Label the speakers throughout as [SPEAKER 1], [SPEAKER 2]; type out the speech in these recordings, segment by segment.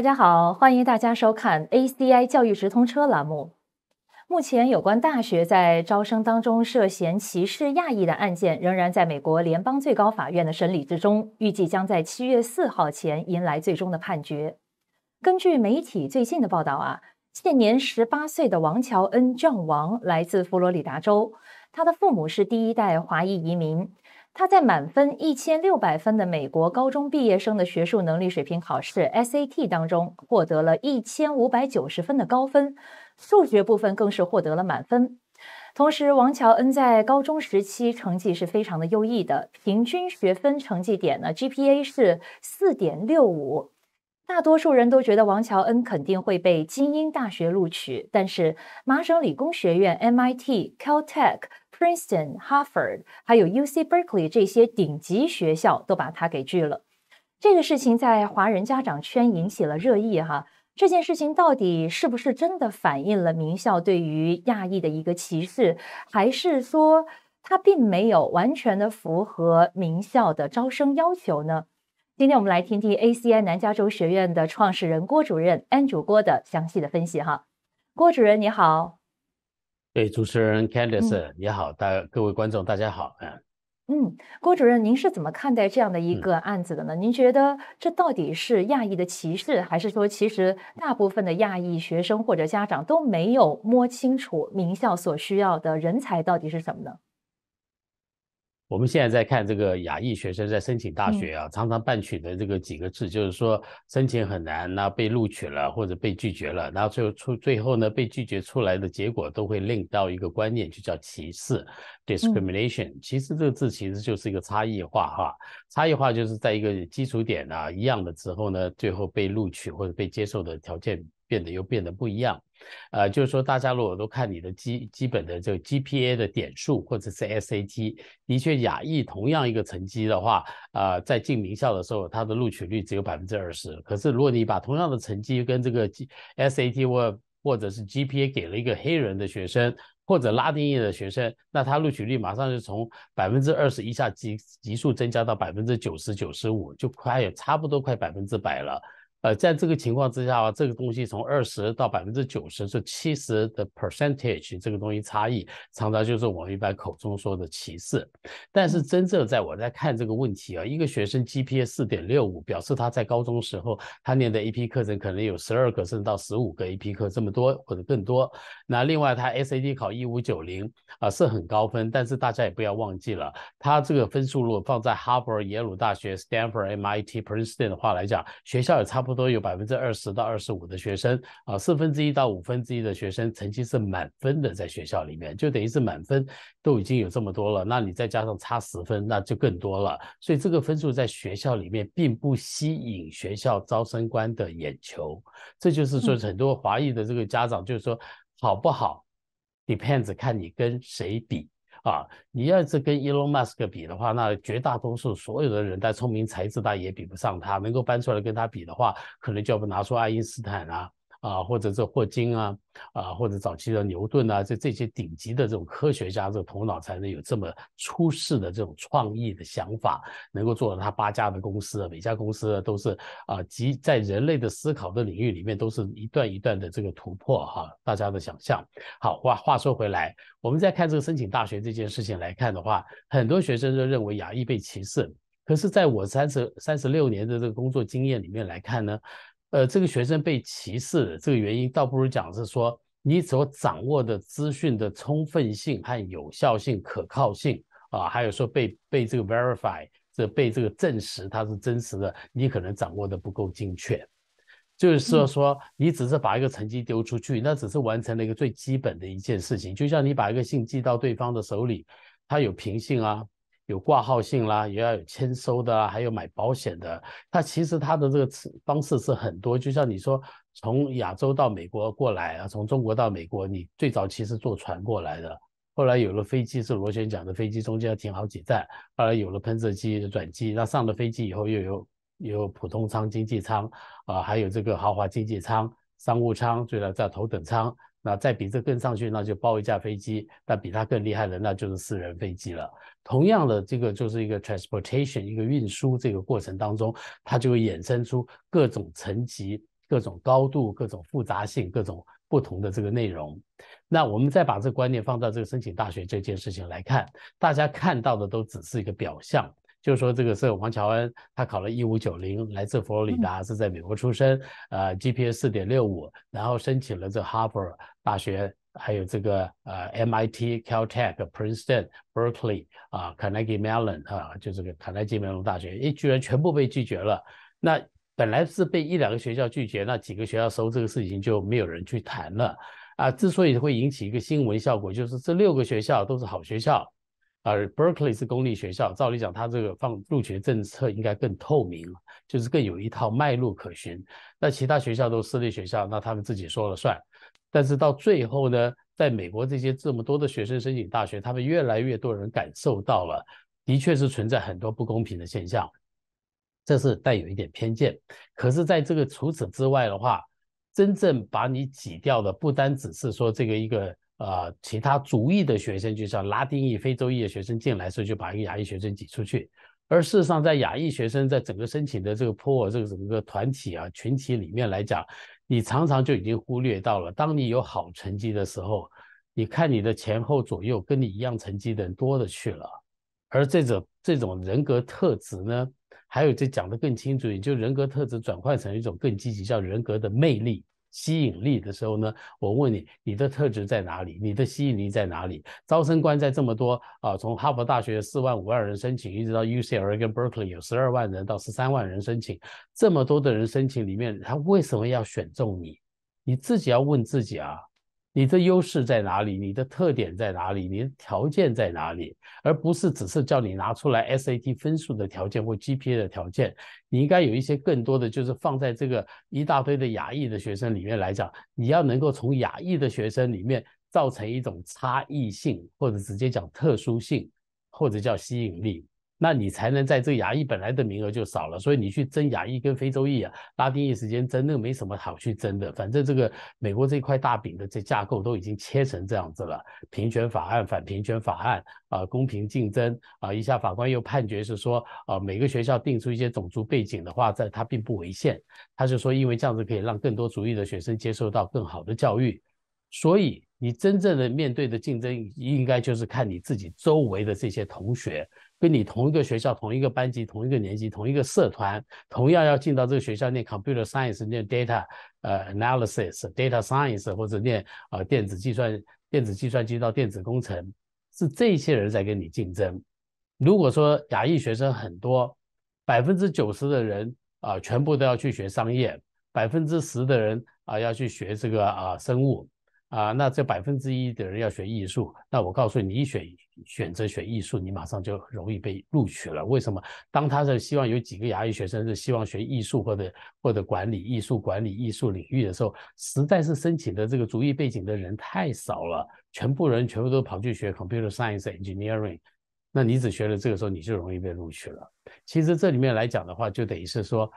[SPEAKER 1] 大家好，欢迎大家收看 ACI 教育直通车栏目。目前，有关大学在招生当中涉嫌歧视亚裔的案件，仍然在美国联邦最高法院的审理之中，预计将在七月四号前迎来最终的判决。根据媒体最近的报道啊，现年十八岁的王乔恩·郑王来自佛罗里达州，他的父母是第一代华裔移民。他在满分一千六百分的美国高中毕业生的学术能力水平考试 SAT 当中，获得了一千五百九十分的高分，数学部分更是获得了满分。同时，王乔恩在高中时期成绩是非常的优异的，平均学分成绩点呢 GPA 是四点六五。大多数人都觉得王乔恩肯定会被精英大学录取，但是麻省理工学院 MIT、Caltech。Princeton、哈佛，还有 U C Berkeley 这些顶级学校都把他给拒了。这个事情在华人家长圈引起了热议哈。这件事情到底是不是真的反映了名校对于亚裔的一个歧视，还是说他并没有完全的符合名校的招生要求呢？今天我们来听听 A C I 南加州学院的创始人郭主任安主郭的详细的分析哈。郭主任你好。
[SPEAKER 2] 对，主持人 Candace 也好，大各位观众大家好，
[SPEAKER 1] 嗯，郭主任，您是怎么看待这样的一个案子的呢？您觉得这到底是亚裔的歧视，还是说其实大部分的亚裔学生或者家长都没有摸清楚名校所需要的人才到底是什么呢？
[SPEAKER 2] 我们现在在看这个亚裔学生在申请大学啊，常常办取的这个几个字，就是说申请很难，那被录取了或者被拒绝了，然后最后出最后呢被拒绝出来的结果都会令到一个观念，就叫歧视 （discrimination）。其实这个字其实就是一个差异化哈，差异化就是在一个基础点啊一样的之后呢，最后被录取或者被接受的条件。变得又变得不一样，呃，就是说，大家如果都看你的基基本的个 GPA 的点数或者是 SAT，的确，亚裔同样一个成绩的话，呃，在进名校的时候，它的录取率只有百分之二十。可是，如果你把同样的成绩跟这个 G SAT 或或者是 GPA 给了一个黑人的学生或者拉丁裔的学生，那他录取率马上就从百分之二十一下极急速增加到百分之九十九十五，就快差不多快百分之百了。呃，在这个情况之下啊，这个东西从二十到百分之九十，是七十的 percentage，这个东西差异常常就是我们一般口中说的歧视。但是真正在我在看这个问题啊，一个学生 GPA 四点六五，表示他在高中时候他念的 AP 课程可能有十二个甚至到十五个 AP 课这么多或者更多。那另外他 SAT 考一五九零啊是很高分，但是大家也不要忘记了，他这个分数如果放在哈佛、耶鲁大学、Stanford、MIT、Princeton 的话来讲，学校也差不。不多有百分之二十到二十五的学生啊，四分之一到五分之一的学生成绩是满分的，在学校里面就等于是满分，都已经有这么多了，那你再加上差十分，那就更多了。所以这个分数在学校里面并不吸引学校招生官的眼球，这就是说很多华裔的这个家长就是说，好不好，depends 看你跟谁比。啊，你要是跟 Elon Musk 比的话，那绝大多数所有的人在聪明才智大也比不上他。能够搬出来跟他比的话，可能就要拿出爱因斯坦啊，啊，或者是霍金啊，啊，或者早期的牛顿啊，这这些顶级的这种科学家，这个头脑才能有这么出世的这种创意的想法，能够做到他八家的公司，每家公司都是啊，即在人类的思考的领域里面，都是一段一段的这个突破哈。大家的想象。好话话说回来，我们再看这个申请大学这件事情来看的话，很多学生就认为亚裔被歧视，可是在我三十三十六年的这个工作经验里面来看呢。呃，这个学生被歧视的这个原因，倒不如讲是说你所掌握的资讯的充分性和有效性、可靠性啊，还有说被被这个 verify，这被这个证实它是真实的，你可能掌握的不够精确，就是说说你只是把一个成绩丢出去，那只是完成了一个最基本的一件事情，就像你把一个信寄到对方的手里，他有凭信啊。有挂号信啦，也要有签收的啊，还有买保险的。它其实它的这个方式是很多，就像你说，从亚洲到美国过来啊，从中国到美国，你最早其实坐船过来的，后来有了飞机，是螺旋桨的飞机，中间要停好几站，后来有了喷射机、转机，那上了飞机以后又有有普通舱、经济舱啊，还有这个豪华经济舱、商务舱，最后在头等舱。那再比这更上去，那就包一架飞机；那比它更厉害的，那就是私人飞机了。同样的，这个就是一个 transportation，一个运输这个过程当中，它就会衍生出各种层级、各种高度、各种复杂性、各种不同的这个内容。那我们再把这观念放到这个申请大学这件事情来看，大家看到的都只是一个表象。就说这个是王乔恩，他考了一五九零，来自佛罗里达，是在美国出生，呃，GPA 四点六五，然后申请了这 Harvard 大学，还有这个呃 MIT、Caltech、Princeton、Berkeley 啊、Carnegie Mellon 啊，就这个卡耐基梅隆大学，诶，居然全部被拒绝了。那本来是被一两个学校拒绝，那几个学校收这个事情就没有人去谈了。啊，之所以会引起一个新闻效果，就是这六个学校都是好学校。而 Berkeley 是公立学校，照理讲，它这个放入学政策应该更透明，就是更有一套脉络可循。那其他学校都是私立学校，那他们自己说了算。但是到最后呢，在美国这些这么多的学生申请大学，他们越来越多人感受到了，的确是存在很多不公平的现象。这是带有一点偏见，可是，在这个除此之外的话，真正把你挤掉的，不单只是说这个一个。呃，其他族裔的学生，就像拉丁裔、非洲裔的学生进来所以就把一个亚裔学生挤出去。而事实上，在亚裔学生在整个申请的这个 p o o poor 这个整个团体啊群体里面来讲，你常常就已经忽略到了。当你有好成绩的时候，你看你的前后左右跟你一样成绩的人多的去了。而这种这种人格特质呢，还有就讲的更清楚，也就人格特质转换成一种更积极叫人格的魅力。吸引力的时候呢，我问你，你的特质在哪里？你的吸引力在哪里？招生官在这么多啊，从哈佛大学四万五万人申请，一直到 UCLA 跟 Berkeley 有十二万人到十三万人申请，这么多的人申请里面，他为什么要选中你？你自己要问自己啊。你的优势在哪里？你的特点在哪里？你的条件在哪里？而不是只是叫你拿出来 SAT 分数的条件或 GPA 的条件，你应该有一些更多的，就是放在这个一大堆的亚裔的学生里面来讲，你要能够从亚裔的学生里面造成一种差异性，或者直接讲特殊性，或者叫吸引力。那你才能在这个牙医本来的名额就少了，所以你去争牙医跟非洲裔啊、拉丁裔，时间那个没什么好去争的。反正这个美国这块大饼的这架构都已经切成这样子了，平权法案、反平权法案啊，公平竞争啊，一下法官又判决是说啊，每个学校定出一些种族背景的话，在它并不违宪。他就说，因为这样子可以让更多族裔的学生接受到更好的教育，所以你真正的面对的竞争应该就是看你自己周围的这些同学。跟你同一个学校、同一个班级、同一个年级、同一个社团，同样要进到这个学校念 computer science、念 data，呃，analysis、data science，或者念啊电子计算、电子计算机到电子工程，是这些人在跟你竞争。如果说亚裔学生很多，百分之九十的人啊，全部都要去学商业，百分之十的人啊要去学这个啊生物。啊，那这百分之一的人要学艺术，那我告诉你，你选选择学艺术，你马上就容易被录取了。为什么？当他是希望有几个牙医学生是希望学艺术或者或者管理艺术管理艺术领域的时候，实在是申请的这个主意背景的人太少了，全部人全部都跑去学 computer science engineering，那你只学了这个时候你就容易被录取了。其实这里面来讲的话，就等于是说，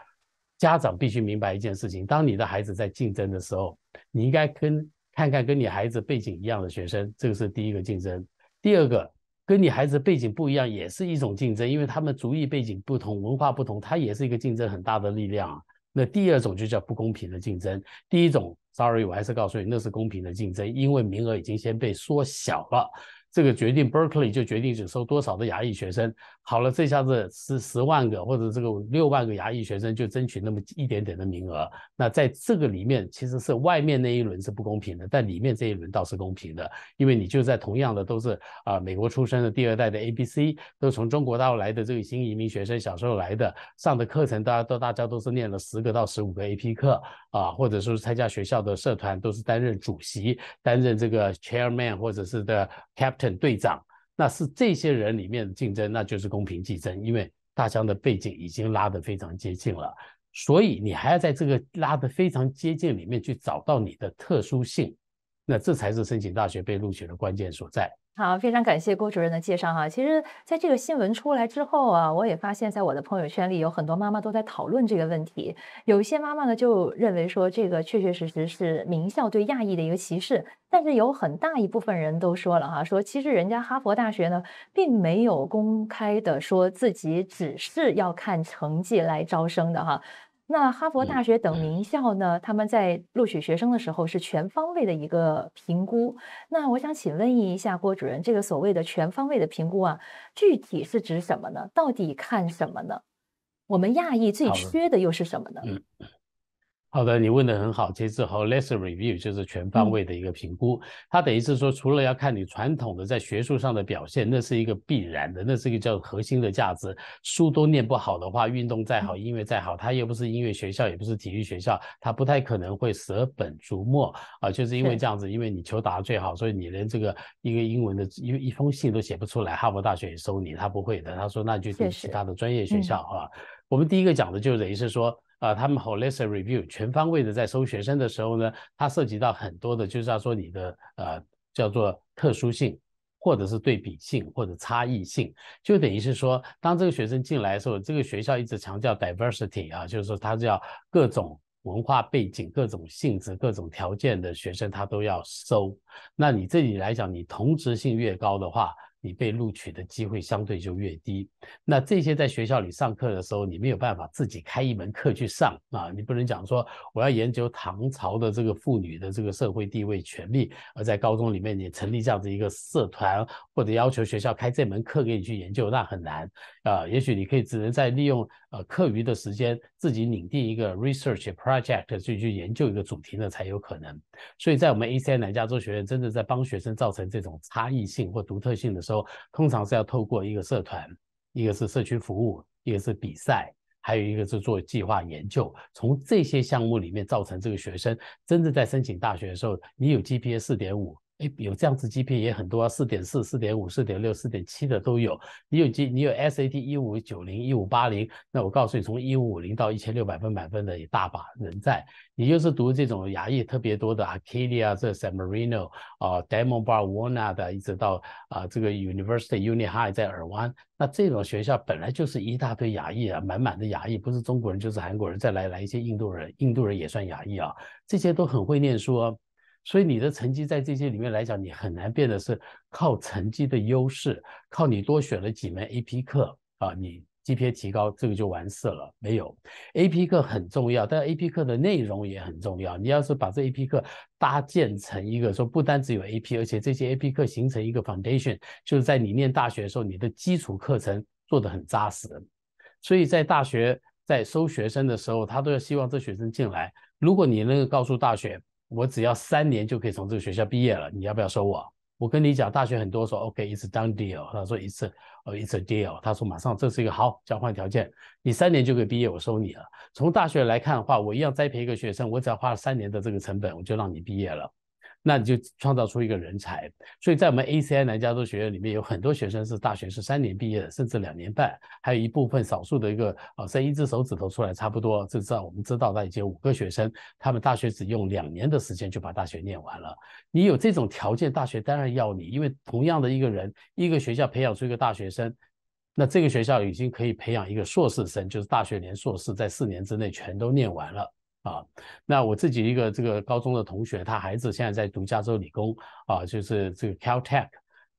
[SPEAKER 2] 家长必须明白一件事情：当你的孩子在竞争的时候，你应该跟。看看跟你孩子背景一样的学生，这个是第一个竞争；第二个跟你孩子背景不一样，也是一种竞争，因为他们族裔背景不同，文化不同，它也是一个竞争很大的力量。那第二种就叫不公平的竞争。第一种，sorry，我还是告诉你，那是公平的竞争，因为名额已经先被缩小了。这个决定，Berkeley 就决定只收多少的牙医学生。好了，这下子十十万个或者这个六万个牙医学生就争取那么一点点的名额。那在这个里面，其实是外面那一轮是不公平的，但里面这一轮倒是公平的，因为你就在同样的都是啊，美国出生的第二代的 A、B、C，都从中国大陆来的这个新移民学生，小时候来的上的课程，大家都大家都是念了十个到十五个 AP 课啊，或者说参加学校的社团都是担任主席、担任这个 Chairman 或者是的 Captain。选队长，那是这些人里面的竞争，那就是公平竞争。因为大家的背景已经拉的非常接近了，所以你还要在这个拉的非常接近里面去找到你的特殊性，那这才是申请大学被录取的关键所在。
[SPEAKER 1] 好，非常感谢郭主任的介绍哈。其实，在这个新闻出来之后啊，我也发现，在我的朋友圈里有很多妈妈都在讨论这个问题。有一些妈妈呢，就认为说这个确确实实是名校对亚裔的一个歧视，但是有很大一部分人都说了哈，说其实人家哈佛大学呢，并没有公开的说自己只是要看成绩来招生的哈。那哈佛大学等名校呢？他们在录取学生的时候是全方位的一个评估。那我想请问一下郭主任，这个所谓的全方位的评估啊，具体是指什么呢？到底看什么呢？我们亚裔最缺的又是什么呢？
[SPEAKER 2] 好的，你问的很好。其次，和 l e s s o n review 就是全方位的一个评估。它等于是说，除了要看你传统的在学术上的表现，那是一个必然的，那是一个叫核心的价值。书都念不好的话，运动再好，音乐再好，它又不是音乐学校，也不是体育学校，它不太可能会舍本逐末啊。就是因为这样子，因为你球打得最好，所以你连这个一个英文的一一封信都写不出来，哈佛大学也收你，他不会的。他说那就去其他的专业学校啊。我们第一个讲的就等于是说。啊，他们 holistic review 全方位的在收学生的时候呢，它涉及到很多的，就是要说你的呃叫做特殊性，或者是对比性或者差异性，就等于是说，当这个学生进来的时候，这个学校一直强调 diversity 啊，就是说它要各种文化背景、各种性质、各种条件的学生，他都要收。那你这里来讲，你同质性越高的话，你被录取的机会相对就越低。那这些在学校里上课的时候，你没有办法自己开一门课去上啊！你不能讲说我要研究唐朝的这个妇女的这个社会地位、权利，而在高中里面你成立这样子一个社团，或者要求学校开这门课给你去研究，那很难啊。也许你可以只能在利用呃课余的时间自己拟定一个 research project 去去研究一个主题呢，才有可能。所以在我们 A C 南加州学院，真的在帮学生造成这种差异性或独特性的时候，通常是要透过一个社团，一个是社区服务，一个是比赛，还有一个是做计划研究。从这些项目里面造成这个学生，真的在申请大学的时候，你有 G P A 四点五。哎，有这样子 GPA 也很多，四点四、四点五、四点六、四点七的都有。你有 G，你有 SAT 一五九零、一五八零，那我告诉你，从一五零到一千六百分满分的也大把人在。你就是读这种牙医特别多的，Acadia r、这 s e m a r i n o r 啊 Demon Barr w a n t 的，一直到啊这个 University、Uni High 在耳湾，那这种学校本来就是一大堆牙医啊，满满的牙医，不是中国人就是韩国人，再来来一些印度人，印度人也算牙医啊，这些都很会念书。所以你的成绩在这些里面来讲，你很难变得是靠成绩的优势，靠你多选了几门 AP 课啊，你 GPA 提高，这个就完事了。没有 AP 课很重要，但 AP 课的内容也很重要。你要是把这 AP 课搭建成一个，说不单只有 AP，而且这些 AP 课形成一个 foundation，就是在你念大学的时候，你的基础课程做得很扎实。所以在大学在收学生的时候，他都要希望这学生进来。如果你能够告诉大学，我只要三年就可以从这个学校毕业了，你要不要收我？我跟你讲，大学很多说 OK，it's o done deal。他说一次，哦，it's a deal。他说马上，这是一个好交换条件，你三年就可以毕业，我收你了。从大学来看的话，我一样栽培一个学生，我只要花了三年的这个成本，我就让你毕业了。那你就创造出一个人才，所以在我们 ACI 南加州学院里面，有很多学生是大学是三年毕业的，甚至两年半，还有一部分少数的一个啊，伸一只手指头出来，差不多至少我们知道他已经五个学生，他们大学只用两年的时间就把大学念完了。你有这种条件，大学当然要你，因为同样的一个人，一个学校培养出一个大学生，那这个学校已经可以培养一个硕士生，就是大学连硕士在四年之内全都念完了。啊，那我自己一个这个高中的同学，他孩子现在在读加州理工啊，就是这个 Caltech，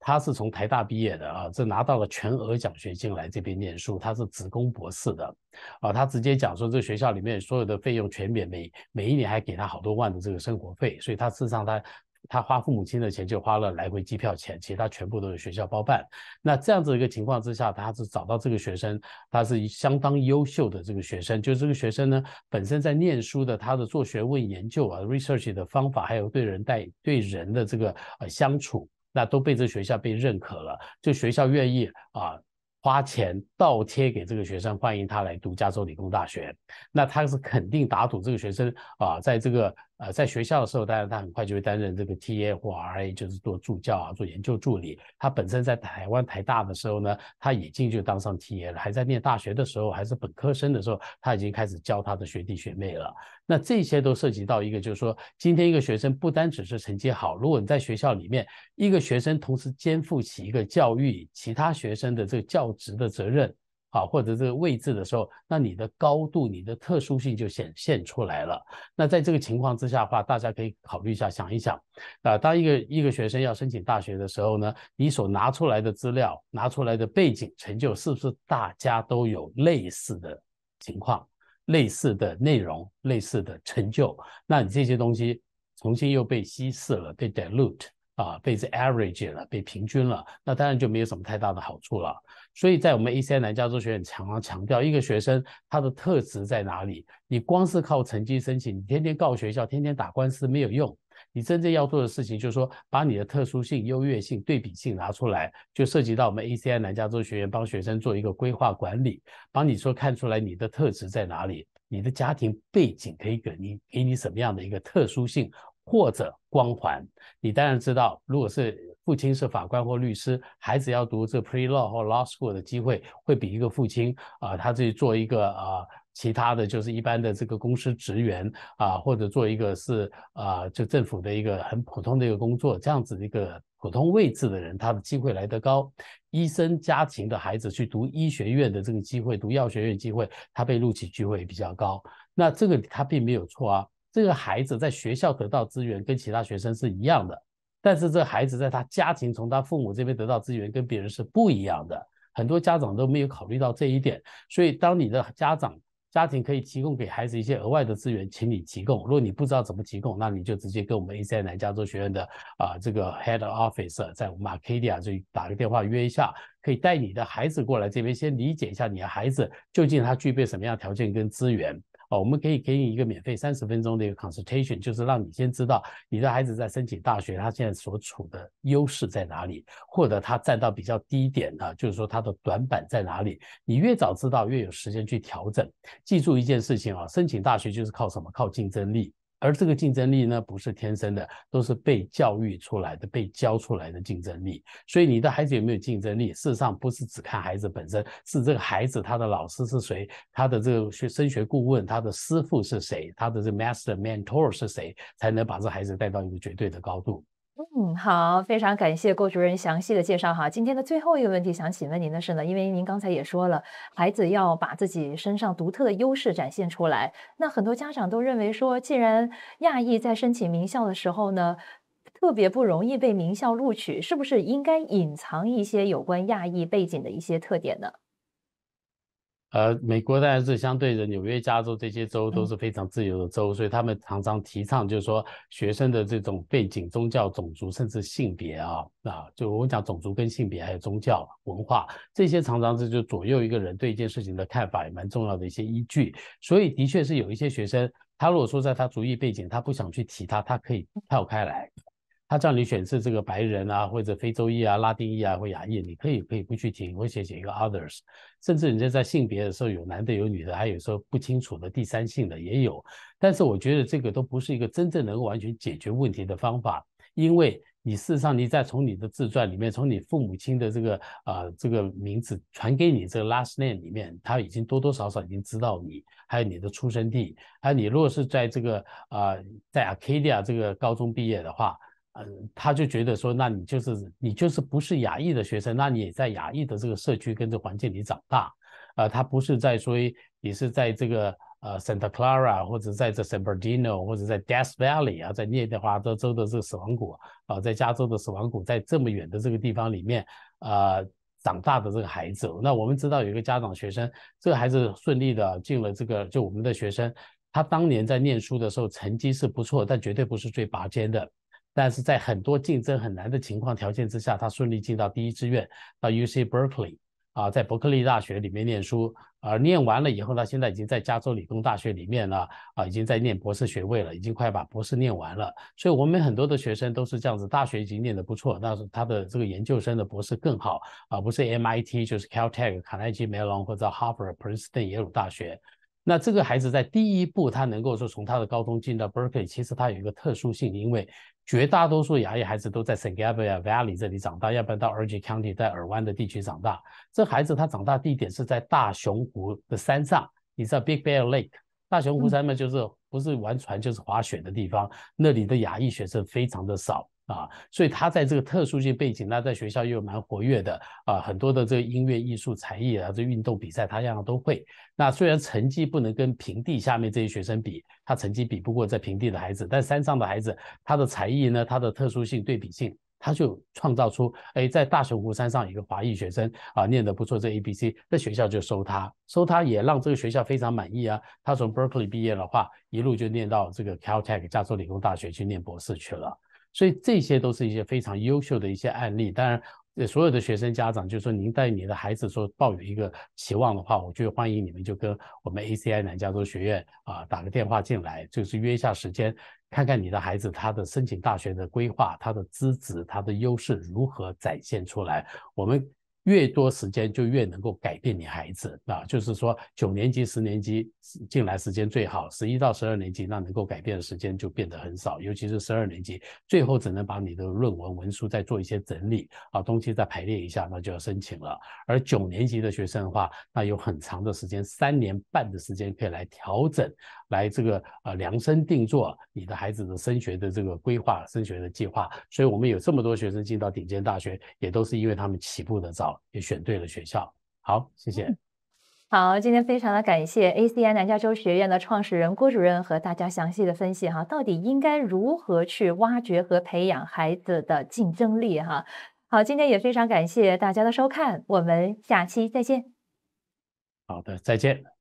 [SPEAKER 2] 他是从台大毕业的啊，这拿到了全额奖学金来这边念书，他是职工博士的啊，他直接讲说这个学校里面所有的费用全免，每每一年还给他好多万的这个生活费，所以他事实上他。他花父母亲的钱就花了来回机票钱，其他全部都是学校包办。那这样子一个情况之下，他是找到这个学生，他是相当优秀的这个学生。就这个学生呢，本身在念书的，他的做学问研究啊，research 的方法，还有对人待对人的这个呃相处，那都被这学校被认可了，就学校愿意啊花钱倒贴给这个学生，欢迎他来读加州理工大学。那他是肯定打赌这个学生啊，在这个。呃，在学校的时候，当然他很快就会担任这个 T A 或 R A，就是做助教啊，做研究助理。他本身在台湾台大的时候呢，他已经就当上 T A 了，还在念大学的时候，还是本科生的时候，他已经开始教他的学弟学妹了。那这些都涉及到一个，就是说，今天一个学生不单只是成绩好，如果你在学校里面，一个学生同时肩负起一个教育其他学生的这个教职的责任。啊，或者这个位置的时候，那你的高度、你的特殊性就显现出来了。那在这个情况之下的话，大家可以考虑一下，想一想，啊，当一个一个学生要申请大学的时候呢，你所拿出来的资料、拿出来的背景成就，是不是大家都有类似的情况、类似的内容、类似的成就？那你这些东西重新又被稀释了，被 dilute 啊，被这 average 了，被平均了，那当然就没有什么太大的好处了。所以在我们 ACI 南加州学院强强调，一个学生他的特质在哪里？你光是靠成绩申请，你天天告学校，天天打官司没有用。你真正要做的事情，就是说把你的特殊性、优越性、对比性拿出来，就涉及到我们 ACI 南加州学院帮学生做一个规划管理，帮你说看出来你的特质在哪里，你的家庭背景可以给你给你什么样的一个特殊性或者光环。你当然知道，如果是。父亲是法官或律师，孩子要读这 pre law 或 law school 的机会，会比一个父亲啊，他自己做一个啊，其他的就是一般的这个公司职员啊，或者做一个是啊，就政府的一个很普通的一个工作，这样子一个普通位置的人，他的机会来得高。医生家庭的孩子去读医学院的这个机会，读药学院机会，他被录取机会比较高。那这个他并没有错啊，这个孩子在学校得到资源跟其他学生是一样的。但是这孩子在他家庭从他父母这边得到资源跟别人是不一样的，很多家长都没有考虑到这一点。所以当你的家长家庭可以提供给孩子一些额外的资源，请你提供。如果你不知道怎么提供，那你就直接跟我们 A C 南加州学院的啊这个 Head Office 在我们 Arcadia 就打个电话约一下，可以带你的孩子过来这边先理解一下你的孩子究竟他具备什么样条件跟资源。我们可以给你一个免费三十分钟的一个 consultation，就是让你先知道你的孩子在申请大学，他现在所处的优势在哪里，或者他站到比较低点啊，就是说他的短板在哪里。你越早知道，越有时间去调整。记住一件事情啊，申请大学就是靠什么？靠竞争力。而这个竞争力呢，不是天生的，都是被教育出来的、被教出来的竞争力。所以你的孩子有没有竞争力，事实上不是只看孩子本身，是这个孩子他的老师是谁，他的这个学升学顾问，他的师傅是谁，他的这 master mentor 是谁，才能把这孩子带到一个绝对的高度。
[SPEAKER 1] 嗯，好，非常感谢郭主任详细的介绍哈。今天的最后一个问题想请问您的是呢，因为您刚才也说了，孩子要把自己身上独特的优势展现出来。那很多家长都认为说，既然亚裔在申请名校的时候呢，特别不容易被名校录取，是不是应该隐藏一些有关亚裔背景的一些特点呢？
[SPEAKER 2] 呃，美国当然是相对的，纽约、加州这些州都是非常自由的州，所以他们常常提倡，就是说学生的这种背景、宗教、种族，甚至性别啊，啊，就我讲种族跟性别，还有宗教文化这些，常常这就左右一个人对一件事情的看法，也蛮重要的一些依据。所以，的确是有一些学生，他如果说在他主义背景，他不想去提他，他可以跳开来。他叫你选择这个白人啊，或者非洲裔啊、拉丁裔啊或亚裔，你可以可以不去填，我写写一个 others。甚至人家在性别的时候有男的有女的，还有说不清楚的第三性的也有。但是我觉得这个都不是一个真正能够完全解决问题的方法，因为你事实上你在从你的自传里面，从你父母亲的这个啊这个名字传给你这个 name 里面，他已经多多少少已经知道你还有你的出生地。有你如果是在这个啊在 Acadia 这个高中毕业的话，嗯，他就觉得说，那你就是你就是不是亚裔的学生，那你也在亚裔的这个社区跟这环境里长大，啊，他不是在说你是在这个呃 Santa Clara 或者在这 San Bernardino 或者在 Death Valley 啊，在内华德州的这个死亡谷啊，在加州的死亡谷，在这么远的这个地方里面啊长大的这个孩子。那我们知道有一个家长学生，这个孩子顺利的进了这个就我们的学生，他当年在念书的时候成绩是不错，但绝对不是最拔尖的。但是在很多竞争很难的情况条件之下，他顺利进到第一志愿，到 U C Berkeley 啊，在伯克利大学里面念书。而念完了以后呢，现在已经在加州理工大学里面了啊，已经在念博士学位了，已经快把博士念完了。所以我们很多的学生都是这样子，大学已经念得不错，但是他的这个研究生的博士更好啊，不是 M I T 就是 Caltech、卡耐基梅隆或者 Harvard、Princeton、耶鲁大学。那这个孩子在第一步，他能够说从他的高中进到 Berkeley，其实他有一个特殊性，因为绝大多数牙裔孩子都在 San Gabriel Valley 这里长大，要不然到 Orange County 在尔湾的地区长大。这孩子他长大地点是在大熊湖的山上，你知道 Big Bear Lake 大熊湖山嘛，就是不是玩船就是滑雪的地方，那里的牙裔学生非常的少。啊，所以他在这个特殊性背景，那在学校又蛮活跃的啊，很多的这个音乐、艺术、才艺啊，这运动比赛他样样都会。那虽然成绩不能跟平地下面这些学生比，他成绩比不过在平地的孩子，但山上的孩子他的才艺呢，他的特殊性、对比性，他就创造出哎，在大熊湖山上有个华裔学生啊，念得不错，这 A、B、C，那学校就收他，收他也让这个学校非常满意啊。他从 Berkeley 毕业的话，一路就念到这个 Caltech 加州理工大学去念博士去了。所以这些都是一些非常优秀的一些案例。当然，所有的学生家长，就是说您带你的孩子说抱有一个期望的话，我就欢迎你们就跟我们 ACI 南加州学院啊打个电话进来，就是约一下时间，看看你的孩子他的申请大学的规划、他的资质、他的优势如何展现出来，我们。越多时间就越能够改变你孩子啊，就是说九年级、十年级进来时间最好，十一到十二年级那能够改变的时间就变得很少，尤其是十二年级最后只能把你的论文文书再做一些整理啊，东西再排列一下，那就要申请了。而九年级的学生的话，那有很长的时间，三年半的时间可以来调整，来这个呃量身定做你的孩子的升学的这个规划、升学的计划。所以我们有这么多学生进到顶尖大学，也都是因为他们起步的早。也选对了学校，好，谢谢。
[SPEAKER 1] 好，今天非常的感谢 ACI 南加州学院的创始人郭主任和大家详细的分析哈，到底应该如何去挖掘和培养孩子的竞争力哈。好，今天也非常感谢大家的收看，我们下期再见。
[SPEAKER 2] 好的，再见。